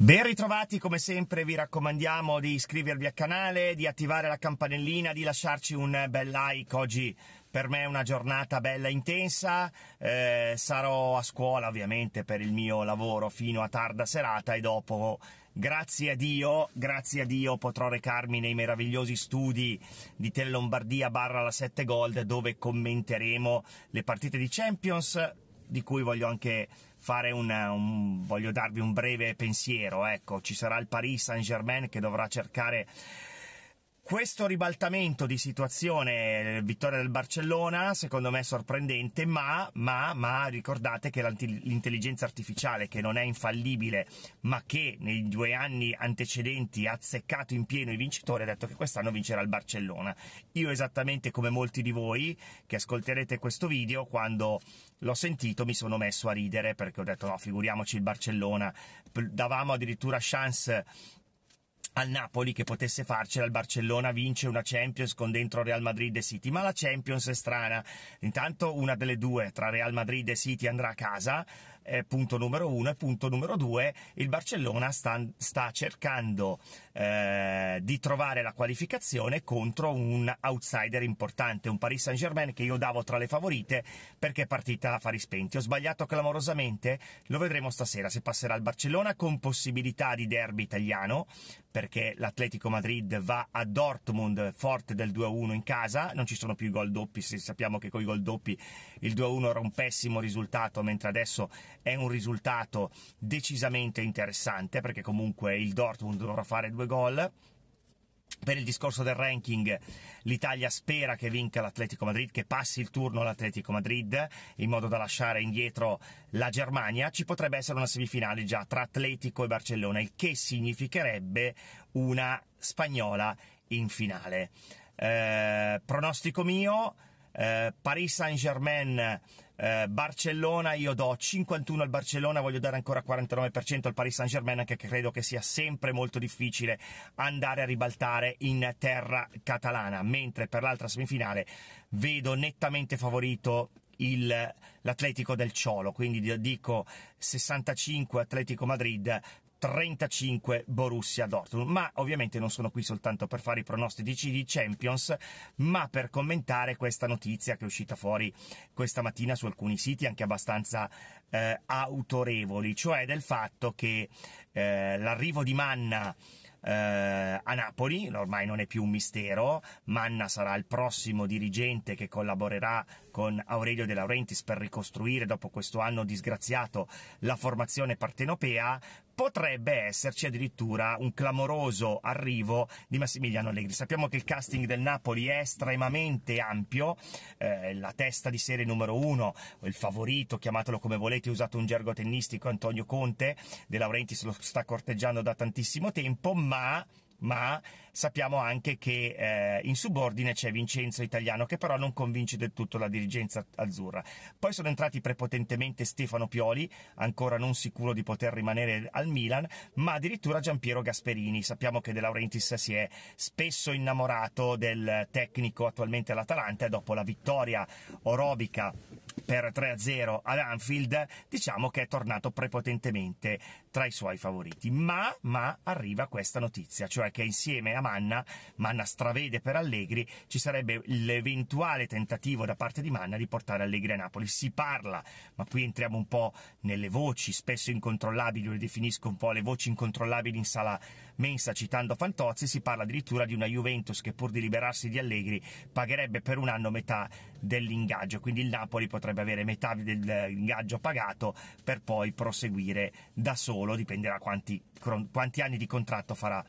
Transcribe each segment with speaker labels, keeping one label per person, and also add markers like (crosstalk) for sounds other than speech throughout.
Speaker 1: Ben ritrovati, come sempre vi raccomandiamo di iscrivervi al canale, di attivare la campanellina, di lasciarci un bel like. Oggi per me è una giornata bella intensa, eh, sarò a scuola ovviamente per il mio lavoro fino a tarda serata e dopo, grazie a Dio, grazie a Dio potrò recarmi nei meravigliosi studi di Tele Lombardia barra la 7 Gold dove commenteremo le partite di Champions, di cui voglio anche fare una, un, voglio darvi un breve pensiero. Ecco, ci sarà il Paris Saint-Germain che dovrà cercare questo ribaltamento di situazione, eh, vittoria del Barcellona, secondo me è sorprendente, ma, ma, ma ricordate che l'intelligenza artificiale, che non è infallibile, ma che nei due anni antecedenti ha azzeccato in pieno i vincitori, ha detto che quest'anno vincerà il Barcellona. Io esattamente come molti di voi che ascolterete questo video, quando l'ho sentito mi sono messo a ridere perché ho detto no, figuriamoci il Barcellona, davamo addirittura chance al Napoli che potesse farcela, il Barcellona vince una Champions con dentro Real Madrid e City, ma la Champions è strana. Intanto una delle due tra Real Madrid e City andrà a casa, eh, punto numero uno. E punto numero due, il Barcellona sta, sta cercando eh, di trovare la qualificazione contro un outsider importante, un Paris Saint Germain che io davo tra le favorite perché è partita a fari spenti. Ho sbagliato clamorosamente, lo vedremo stasera se passerà il Barcellona con possibilità di derby italiano perché l'Atletico Madrid va a Dortmund forte del 2-1 in casa, non ci sono più i gol doppi, se sappiamo che con i gol doppi il 2-1 era un pessimo risultato, mentre adesso è un risultato decisamente interessante perché comunque il Dortmund dovrà fare due gol. Per il discorso del ranking, l'Italia spera che vinca l'Atletico Madrid, che passi il turno all'Atletico Madrid, in modo da lasciare indietro la Germania. Ci potrebbe essere una semifinale già tra Atletico e Barcellona, il che significherebbe una spagnola in finale. Eh, pronostico mio, eh, Paris Saint-Germain, eh, Barcellona, io do 51 al Barcellona, voglio dare ancora 49% al Paris Saint-Germain, anche che credo che sia sempre molto difficile andare a ribaltare in terra catalana, mentre per l'altra semifinale vedo nettamente favorito il, l'Atletico del Ciolo, quindi dico 65 Atletico Madrid, 35 Borussia Dortmund. Ma ovviamente non sono qui soltanto per fare i pronostici di Champions, ma per commentare questa notizia che è uscita fuori questa mattina su alcuni siti anche abbastanza eh, autorevoli, cioè del fatto che eh, l'arrivo di Manna Uh, a Napoli, ormai non è più un mistero, Manna sarà il prossimo dirigente che collaborerà con Aurelio De Laurentiis per ricostruire dopo questo anno disgraziato la formazione partenopea, potrebbe esserci addirittura un clamoroso arrivo di Massimiliano Allegri. Sappiamo che il casting del Napoli è estremamente ampio, eh, la testa di serie numero uno, il favorito, chiamatelo come volete, usato un gergo tennistico, Antonio Conte, De Laurentiis lo sta corteggiando da tantissimo tempo, ma ma sappiamo anche che eh, in subordine c'è Vincenzo Italiano che però non convince del tutto la dirigenza azzurra. Poi sono entrati prepotentemente Stefano Pioli, ancora non sicuro di poter rimanere al Milan, ma addirittura Giampiero Gasperini. Sappiamo che De Laurentiis si è spesso innamorato del tecnico attualmente all'Atalanta e dopo la vittoria orobica per 3-0 ad Anfield, diciamo che è tornato prepotentemente tra i suoi favoriti. Ma, ma arriva questa notizia, cioè che insieme a Manna, Manna stravede per Allegri, ci sarebbe l'eventuale tentativo da parte di Manna di portare Allegri a Napoli. Si parla, ma qui entriamo un po' nelle voci, spesso incontrollabili, io le definisco un po' le voci incontrollabili in sala mensa, citando Fantozzi, si parla addirittura di una Juventus che pur di liberarsi di Allegri pagherebbe per un anno metà dell'ingaggio, quindi il Napoli potrebbe avere metà dell'ingaggio pagato per poi proseguire da solo singolo, dipenderà quanti, quanti anni di contratto farà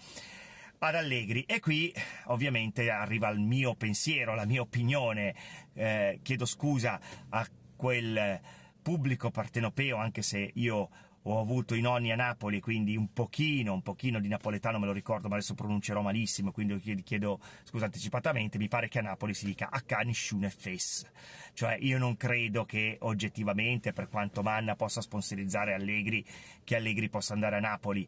Speaker 1: ad Allegri e qui ovviamente arriva il mio pensiero, la mia opinione, eh, chiedo scusa a quel pubblico partenopeo anche se io ho avuto i nonni a Napoli, quindi un pochino, un pochino di napoletano me lo ricordo, ma adesso pronuncerò malissimo, quindi chiedo, chiedo scusa anticipatamente, mi pare che a Napoli si dica Akanisciune Fess. Cioè io non credo che oggettivamente, per quanto Manna possa sponsorizzare Allegri, che Allegri possa andare a Napoli.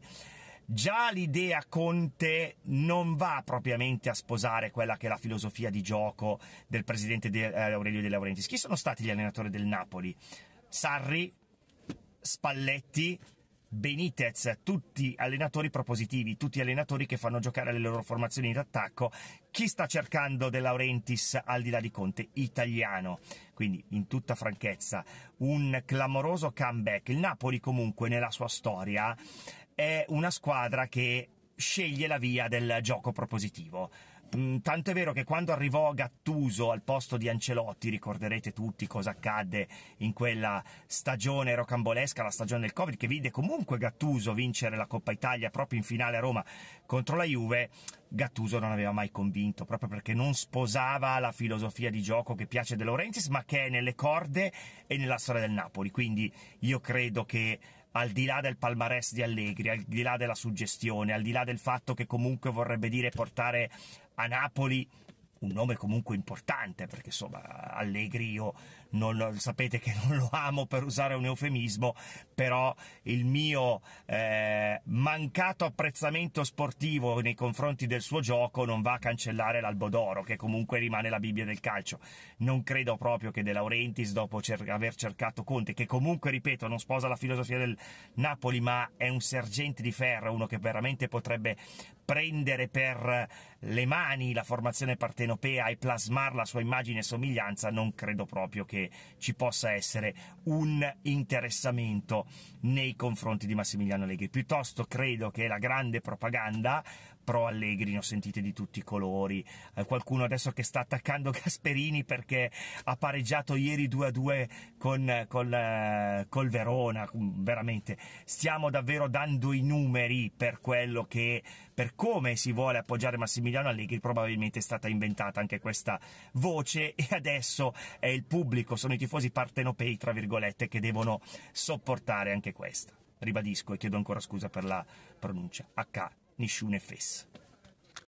Speaker 1: Già l'idea Conte non va propriamente a sposare quella che è la filosofia di gioco del presidente De eh, Aurelio De Laurentiis. Chi sono stati gli allenatori del Napoli? Sarri, Spalletti, Benitez, tutti allenatori propositivi, tutti allenatori che fanno giocare le loro formazioni d'attacco. Chi sta cercando De Laurentiis al di là di Conte? Italiano. Quindi, in tutta franchezza, un clamoroso comeback. Il Napoli, comunque, nella sua storia, è una squadra che sceglie la via del gioco propositivo. Mm, tanto è vero che quando arrivò Gattuso al posto di Ancelotti, ricorderete tutti cosa accadde in quella stagione rocambolesca, la stagione del Covid, che vide comunque Gattuso vincere la Coppa Italia proprio in finale a Roma contro la Juve, Gattuso non aveva mai convinto, proprio perché non sposava la filosofia di gioco che piace De Laurentiis, ma che è nelle corde e nella storia del Napoli. Quindi io credo che al di là del palmarès di Allegri, al di là della suggestione, al di là del fatto che comunque vorrebbe dire portare a Napoli un nome comunque importante perché insomma Allegri io non, sapete che non lo amo per usare un eufemismo, però il mio eh, mancato apprezzamento sportivo nei confronti del suo gioco non va a cancellare l'Albo d'Oro, che comunque rimane la Bibbia del calcio. Non credo proprio che De Laurentiis, dopo cer- aver cercato Conte, che comunque, ripeto, non sposa la filosofia del Napoli, ma è un sergente di ferro, uno che veramente potrebbe prendere per le mani la formazione partenopea e plasmarla a sua immagine e somiglianza, non credo proprio che ci possa essere un interessamento nei confronti di Massimiliano Allegri. Piuttosto credo che la grande propaganda pro Allegri, ne ho sentite di tutti i colori. Eh, qualcuno adesso che sta attaccando (laughs) Gasperini perché ha pareggiato ieri 2-2 a con, col, eh, col Verona. Mm, veramente, stiamo davvero dando i numeri per quello che, per come si vuole appoggiare Massimiliano Allegri. Probabilmente è stata inventata anche questa voce (laughs) e adesso è il pubblico, sono i tifosi partenopei, tra virgolette, che devono sopportare anche questa. Ribadisco e chiedo ancora scusa per la pronuncia. H nessun effesso.